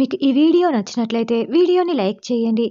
మీకు ఈ వీడియో నచ్చినట్లయితే వీడియోని లైక్ చేయండి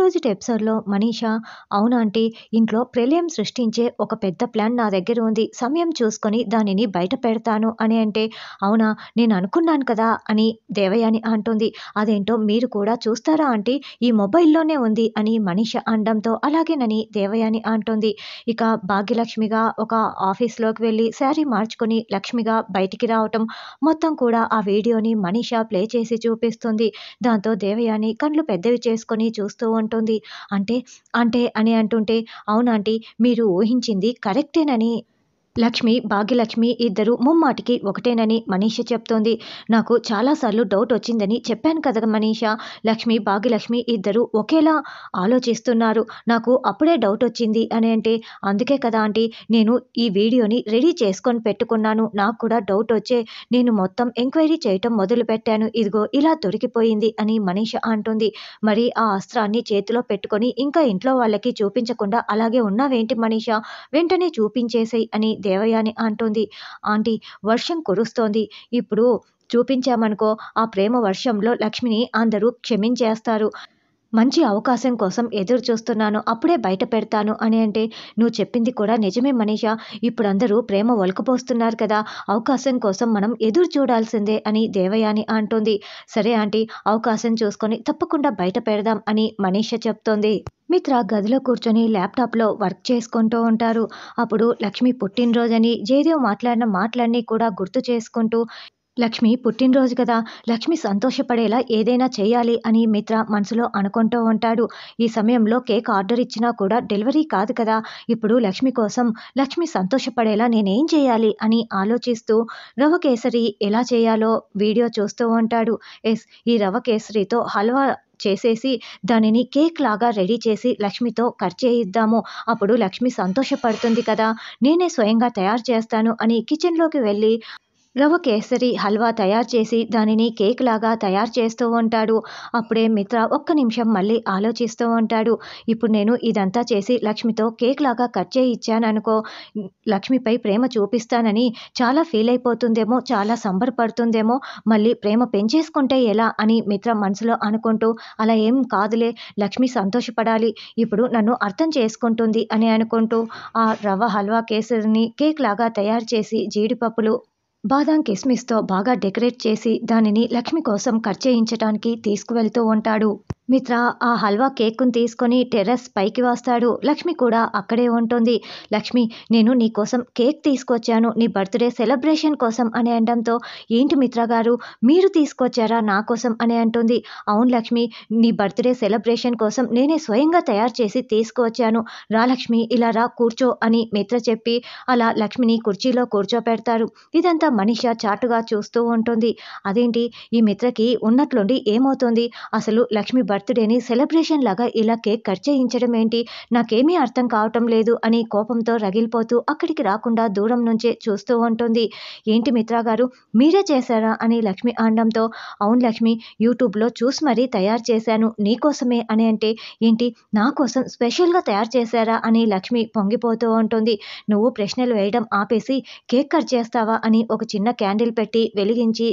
రోజు ఎపిసోడ్లో మనీషా అవునా అంటే ఇంట్లో ప్రళయం సృష్టించే ఒక పెద్ద ప్లాన్ నా దగ్గర ఉంది సమయం చూసుకొని దానిని బయట పెడతాను అని అంటే అవునా నేను అనుకున్నాను కదా అని దేవయాని అంటుంది అదేంటో మీరు కూడా చూస్తారా అంటే ఈ మొబైల్లోనే ఉంది అని మనీష అనడంతో అలాగేనని దేవయాని అంటుంది ఇక భాగ్యలక్ష్మిగా ఒక ఆఫీస్లోకి వెళ్ళి శారీ మార్చుకొని లక్ష్మిగా బయటికి రావటం మొత్తం కూడా ఆ వీడియోని మనీష ప్లే చేసి చూపిస్తుంది కనిపిస్తుంది దాంతో దేవయాని కళ్ళు పెద్దవి చేసుకొని చూస్తూ ఉంటుంది అంటే అంటే అని అంటుంటే అవునాంటీ మీరు ఊహించింది కరెక్టేనని లక్ష్మి భాగ్యలక్ష్మి ఇద్దరు ముమ్మాటికి ఒకటేనని మనీష చెప్తోంది నాకు చాలాసార్లు డౌట్ వచ్చిందని చెప్పాను కదా మనీష లక్ష్మి భాగ్యలక్ష్మి ఇద్దరు ఒకేలా ఆలోచిస్తున్నారు నాకు అప్పుడే డౌట్ వచ్చింది అని అంటే అందుకే కదా ఆంటీ నేను ఈ వీడియోని రెడీ చేసుకొని పెట్టుకున్నాను నాకు కూడా డౌట్ వచ్చే నేను మొత్తం ఎంక్వైరీ చేయటం మొదలు పెట్టాను ఇదిగో ఇలా దొరికిపోయింది అని మనీష అంటుంది మరి ఆ అస్త్రాన్ని చేతిలో పెట్టుకొని ఇంకా ఇంట్లో వాళ్ళకి చూపించకుండా అలాగే ఉన్నావేంటి మనీష వెంటనే చూపించేసేయి అని దేవయాని అంటుంది ఆంటీ వర్షం కురుస్తోంది ఇప్పుడు చూపించామనుకో ఆ ప్రేమ వర్షంలో లక్ష్మిని అందరూ క్షమించేస్తారు మంచి అవకాశం కోసం ఎదురు చూస్తున్నాను అప్పుడే బయట పెడతాను అని అంటే నువ్వు చెప్పింది కూడా నిజమే మనీషా ఇప్పుడు అందరూ ప్రేమ వలుకుపోస్తున్నారు కదా అవకాశం కోసం మనం ఎదురు చూడాల్సిందే అని దేవయాని అంటుంది సరే ఆంటీ అవకాశం చూసుకొని తప్పకుండా బయట పెడదాం అని మనీష చెప్తోంది మిత్ర గదిలో కూర్చొని ల్యాప్టాప్లో వర్క్ చేసుకుంటూ ఉంటారు అప్పుడు లక్ష్మి పుట్టినరోజని జయదేవ్ మాట్లాడిన మాటలన్నీ కూడా గుర్తు చేసుకుంటూ లక్ష్మి పుట్టినరోజు కదా లక్ష్మి సంతోషపడేలా ఏదైనా చేయాలి అని మిత్ర మనసులో అనుకుంటూ ఉంటాడు ఈ సమయంలో కేక్ ఆర్డర్ ఇచ్చినా కూడా డెలివరీ కాదు కదా ఇప్పుడు లక్ష్మి కోసం లక్ష్మి సంతోషపడేలా నేనేం చేయాలి అని ఆలోచిస్తూ రవ కేసరి ఎలా చేయాలో వీడియో చూస్తూ ఉంటాడు ఎస్ ఈ రవ కేసరితో హల్వా చేసేసి దానిని కేక్ లాగా రెడీ చేసి లక్ష్మితో కట్ చేయిద్దాము అప్పుడు లక్ష్మి సంతోషపడుతుంది కదా నేనే స్వయంగా తయారు చేస్తాను అని కిచెన్లోకి వెళ్ళి రవ కేసరి హల్వా తయారు చేసి దానిని కేక్ లాగా తయారు చేస్తూ ఉంటాడు అప్పుడే మిత్ర ఒక్క నిమిషం మళ్ళీ ఆలోచిస్తూ ఉంటాడు ఇప్పుడు నేను ఇదంతా చేసి లక్ష్మితో కేక్ లాగా కట్ చేయి ఇచ్చాననుకో లక్ష్మిపై ప్రేమ చూపిస్తానని చాలా ఫీల్ అయిపోతుందేమో చాలా సంబరపడుతుందేమో మళ్ళీ ప్రేమ పెంచేసుకుంటే ఎలా అని మిత్ర మనసులో అనుకుంటూ అలా ఏం కాదులే లక్ష్మి సంతోషపడాలి ఇప్పుడు నన్ను అర్థం చేసుకుంటుంది అని అనుకుంటూ ఆ రవ హల్వా కేసరిని కేక్ లాగా తయారు చేసి జీడిపప్పులు బాదాం కిస్మిస్తో బాగా డెకరేట్ చేసి దానిని లక్ష్మి కోసం కట్ చేయించటానికి తీసుకువెళ్తూ ఉంటాడు మిత్ర ఆ హల్వా కేక్ను తీసుకొని టెర్రస్ పైకి వస్తాడు లక్ష్మి కూడా అక్కడే ఉంటుంది లక్ష్మి నేను నీ కోసం కేక్ తీసుకొచ్చాను నీ బర్త్డే సెలబ్రేషన్ కోసం అని అనడంతో ఏంటి మిత్ర గారు మీరు తీసుకొచ్చారా నా కోసం అని అంటుంది అవును లక్ష్మి నీ బర్త్డే సెలబ్రేషన్ కోసం నేనే స్వయంగా తయారు చేసి తీసుకువచ్చాను రా లక్ష్మి ఇలా రా కూర్చో అని మిత్ర చెప్పి అలా లక్ష్మిని కుర్చీలో కూర్చోపెడతారు ఇదంతా మనిష చాటుగా చూస్తూ ఉంటుంది అదేంటి ఈ మిత్రకి ఉన్నట్లుండి ఏమవుతుంది అసలు లక్ష్మి బర్త్డేని సెలబ్రేషన్ లాగా ఇలా కేక్ కట్ చేయించడం ఏంటి నాకేమీ అర్థం కావటం లేదు అని కోపంతో రగిలిపోతూ అక్కడికి రాకుండా దూరం నుంచే చూస్తూ ఉంటుంది ఏంటి మిత్రా గారు మీరే చేశారా అని లక్ష్మి అనడంతో అవును లక్ష్మి యూట్యూబ్లో చూసి మరీ తయారు చేశాను నీకోసమే అని అంటే ఏంటి నా కోసం స్పెషల్గా తయారు చేశారా అని లక్ష్మి పొంగిపోతూ ఉంటుంది నువ్వు ప్రశ్నలు వేయడం ఆపేసి కేక్ కట్ చేస్తావా అని ఒక చిన్న క్యాండిల్ పెట్టి వెలిగించి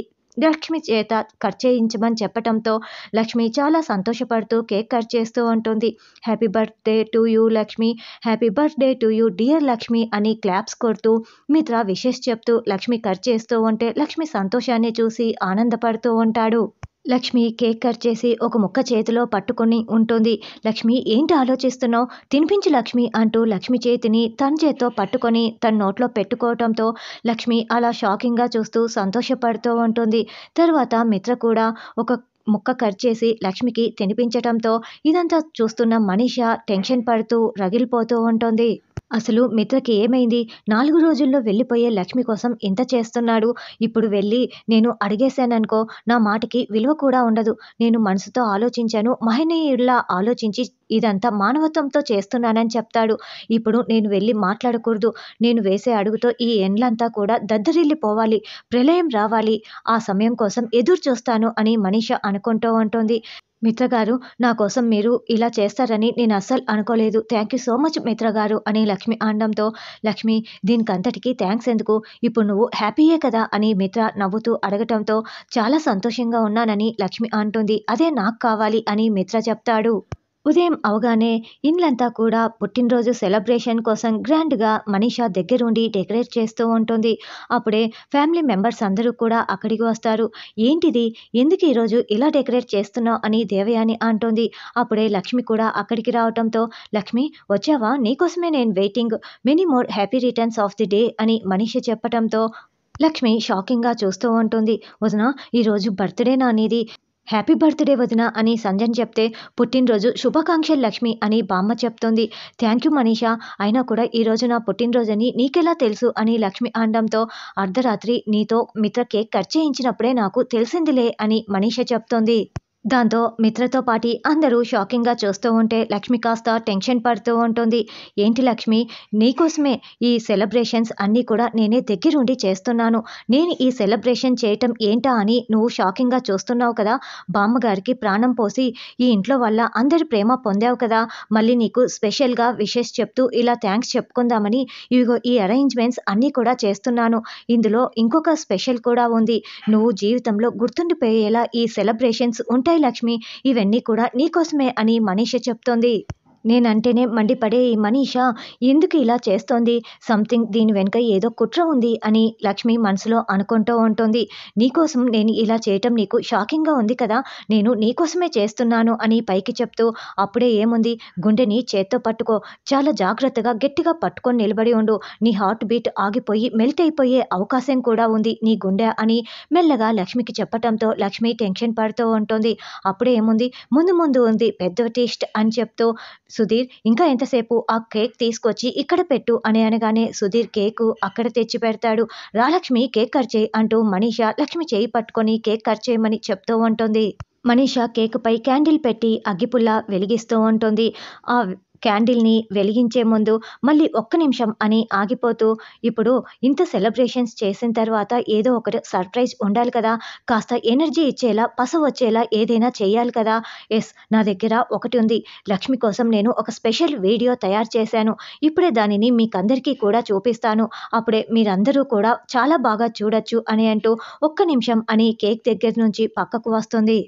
లక్ష్మి చేత కట్ చేయించమని చెప్పటంతో లక్ష్మి చాలా సంతోషపడుతూ కేక్ కట్ చేస్తూ ఉంటుంది happy birthday to you Lakshmi happy birthday to you dear Lakshmi అని క్లాప్స్ కొడుతూ మిత్ర విషెస్ చెప్తూ లక్ష్మి కట్ చేస్తూ ఉంటే లక్ష్మి సంతోషాన్ని చూసి ఆనందపడుతూ ఉంటాడు లక్ష్మి కేక్ కట్ చేసి ఒక ముక్క చేతిలో పట్టుకొని ఉంటుంది లక్ష్మి ఏంటి ఆలోచిస్తున్నావు తినిపించు లక్ష్మి అంటూ లక్ష్మి చేతిని తన చేతితో పట్టుకొని తన నోట్లో పెట్టుకోవటంతో లక్ష్మి అలా షాకింగ్గా చూస్తూ సంతోషపడుతూ ఉంటుంది తర్వాత మిత్ర కూడా ఒక ముక్క కట్ చేసి లక్ష్మికి తినిపించటంతో ఇదంతా చూస్తున్న మనిష టెన్షన్ పడుతూ రగిలిపోతూ ఉంటుంది అసలు మిత్రకి ఏమైంది నాలుగు రోజుల్లో వెళ్ళిపోయే లక్ష్మి కోసం ఇంత చేస్తున్నాడు ఇప్పుడు వెళ్ళి నేను అడిగేశాననుకో నా మాటకి విలువ కూడా ఉండదు నేను మనసుతో ఆలోచించాను మహనీయుడిలా ఆలోచించి ఇదంతా మానవత్వంతో చేస్తున్నానని చెప్తాడు ఇప్పుడు నేను వెళ్ళి మాట్లాడకూడదు నేను వేసే అడుగుతో ఈ ఎండ్లంతా కూడా దద్దరిల్లిపోవాలి ప్రళయం రావాలి ఆ సమయం కోసం ఎదురు చూస్తాను అని మనీష అనుకుంటూ ఉంటుంది మిత్ర గారు నా కోసం మీరు ఇలా చేస్తారని నేను అస్సలు అనుకోలేదు థ్యాంక్ యూ సో మచ్ మిత్ర గారు అని లక్ష్మి అనడంతో లక్ష్మి దీనికంతటికి థ్యాంక్స్ ఎందుకు ఇప్పుడు నువ్వు హ్యాపీయే కదా అని మిత్ర నవ్వుతూ అడగటంతో చాలా సంతోషంగా ఉన్నానని లక్ష్మి అంటుంది అదే నాకు కావాలి అని మిత్ర చెప్తాడు ఉదయం అవగానే ఇండ్లంతా కూడా పుట్టినరోజు సెలబ్రేషన్ కోసం గ్రాండ్గా మనీషా దగ్గరుండి డెకరేట్ చేస్తూ ఉంటుంది అప్పుడే ఫ్యామిలీ మెంబర్స్ అందరూ కూడా అక్కడికి వస్తారు ఏంటిది ఎందుకు ఈరోజు ఇలా డెకరేట్ చేస్తున్నావు అని దేవయాని అంటుంది అప్పుడే లక్ష్మి కూడా అక్కడికి రావటంతో లక్ష్మి వచ్చావా నీకోసమే నేను waiting many more happy returns of the day అని మనీష చెప్పటంతో లక్ష్మి షాకింగ్గా చూస్తూ ఉంటుంది వదిన ఈరోజు బర్త్డే అనేది హ్యాపీ బర్త్డే వదిన అని సంజన్ చెప్తే పుట్టినరోజు శుభాకాంక్షలు లక్ష్మి అని బామ్మ చెప్తోంది థ్యాంక్ యూ మనీషా అయినా కూడా ఈరోజు నా పుట్టినరోజని నీకెలా తెలుసు అని లక్ష్మి అనడంతో అర్ధరాత్రి నీతో మిత్ర కేక్ కట్ చేయించినప్పుడే నాకు తెలిసిందిలే అని మనీష చెప్తోంది దాంతో మిత్రతో పాటి అందరూ షాకింగ్గా చూస్తూ ఉంటే లక్ష్మి కాస్త టెన్షన్ పడుతూ ఉంటుంది ఏంటి లక్ష్మి నీకోసమే ఈ సెలబ్రేషన్స్ అన్నీ కూడా నేనే దగ్గరుండి చేస్తున్నాను నేను ఈ సెలబ్రేషన్ చేయటం ఏంటా అని నువ్వు షాకింగ్గా చూస్తున్నావు కదా బామ్మగారికి ప్రాణం పోసి ఈ ఇంట్లో వల్ల అందరి ప్రేమ పొందావు కదా మళ్ళీ నీకు స్పెషల్గా విషెస్ చెప్తూ ఇలా థ్యాంక్స్ చెప్పుకుందామని ఇవిగో ఈ అరేంజ్మెంట్స్ అన్నీ కూడా చేస్తున్నాను ఇందులో ఇంకొక స్పెషల్ కూడా ఉంది నువ్వు జీవితంలో గుర్తుండిపోయేలా ఈ సెలబ్రేషన్స్ ఉంటాయి ఉంటాయి లక్ష్మి ఇవన్నీ కూడా నీకోసమే అని మనీష చెప్తోంది నేనంటేనే మండిపడే ఈ మనీష ఎందుకు ఇలా చేస్తోంది సంథింగ్ దీని వెనుక ఏదో కుట్ర ఉంది అని లక్ష్మి మనసులో అనుకుంటూ ఉంటుంది నీకోసం నేను ఇలా చేయటం నీకు షాకింగ్గా ఉంది కదా నేను నీకోసమే చేస్తున్నాను అని పైకి చెప్తూ అప్పుడే ఏముంది గుండెని చేత్తో పట్టుకో చాలా జాగ్రత్తగా గట్టిగా పట్టుకొని నిలబడి ఉండు నీ హార్ట్ బీట్ ఆగిపోయి మెల్ట్ అయిపోయే అవకాశం కూడా ఉంది నీ గుండె అని మెల్లగా లక్ష్మికి చెప్పటంతో లక్ష్మి టెన్షన్ పడుతూ ఉంటుంది అప్పుడే ఏముంది ముందు ముందు ఉంది పెద్ద టేస్ట్ అని చెప్తూ సుధీర్ ఇంకా ఎంతసేపు ఆ కేక్ తీసుకొచ్చి ఇక్కడ పెట్టు అని అనగానే సుధీర్ కేకు అక్కడ తెచ్చి పెడతాడు రాలక్ష్మి కేక్ కట్ చేయి అంటూ మనీష లక్ష్మి చేయి పట్టుకొని కేక్ కట్ చేయమని చెప్తూ ఉంటుంది మనీషా కేక్పై క్యాండిల్ పెట్టి అగ్గిపుల్ల వెలిగిస్తూ ఉంటుంది ఆ క్యాండిల్ని వెలిగించే ముందు మళ్ళీ ఒక్క నిమిషం అని ఆగిపోతూ ఇప్పుడు ఇంత సెలబ్రేషన్స్ చేసిన తర్వాత ఏదో ఒకటి సర్ప్రైజ్ ఉండాలి కదా కాస్త ఎనర్జీ ఇచ్చేలా పసు వచ్చేలా ఏదైనా చేయాలి కదా ఎస్ నా దగ్గర ఒకటి ఉంది లక్ష్మి కోసం నేను ఒక స్పెషల్ వీడియో తయారు చేశాను ఇప్పుడే దానిని మీకందరికీ కూడా చూపిస్తాను అప్పుడే మీరందరూ కూడా చాలా బాగా చూడొచ్చు అని అంటూ ఒక్క నిమిషం అని కేక్ దగ్గర నుంచి పక్కకు వస్తుంది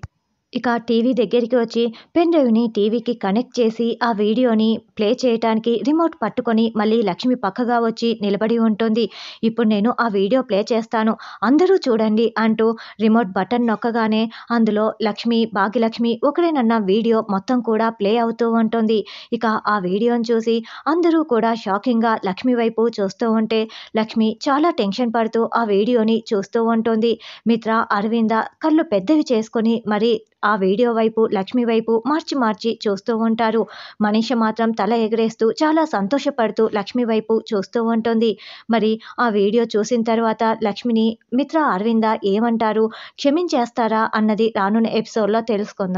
ఇక టీవీ దగ్గరికి వచ్చి పెన్ డ్రైవ్ని టీవీకి కనెక్ట్ చేసి ఆ వీడియోని ప్లే చేయటానికి రిమోట్ పట్టుకొని మళ్ళీ లక్ష్మి పక్కగా వచ్చి నిలబడి ఉంటుంది ఇప్పుడు నేను ఆ వీడియో ప్లే చేస్తాను అందరూ చూడండి అంటూ రిమోట్ బటన్ నొక్కగానే అందులో లక్ష్మి భాగ్యలక్ష్మి ఒకడేనన్న వీడియో మొత్తం కూడా ప్లే అవుతూ ఉంటుంది ఇక ఆ వీడియోని చూసి అందరూ కూడా షాకింగ్గా లక్ష్మి వైపు చూస్తూ ఉంటే లక్ష్మి చాలా టెన్షన్ పడుతూ ఆ వీడియోని చూస్తూ ఉంటుంది మిత్ర అరవింద కళ్ళు పెద్దవి చేసుకొని మరి ఆ వీడియో వైపు లక్ష్మి వైపు మార్చి మార్చి చూస్తూ ఉంటారు మనిషి మాత్రం తల ఎగరేస్తూ చాలా సంతోషపడుతూ లక్ష్మి వైపు చూస్తూ ఉంటుంది మరి ఆ వీడియో చూసిన తర్వాత లక్ష్మిని మిత్ర అరవింద ఏమంటారు క్షమించేస్తారా అన్నది రానున్న ఎపిసోడ్లో తెలుసుకుందాం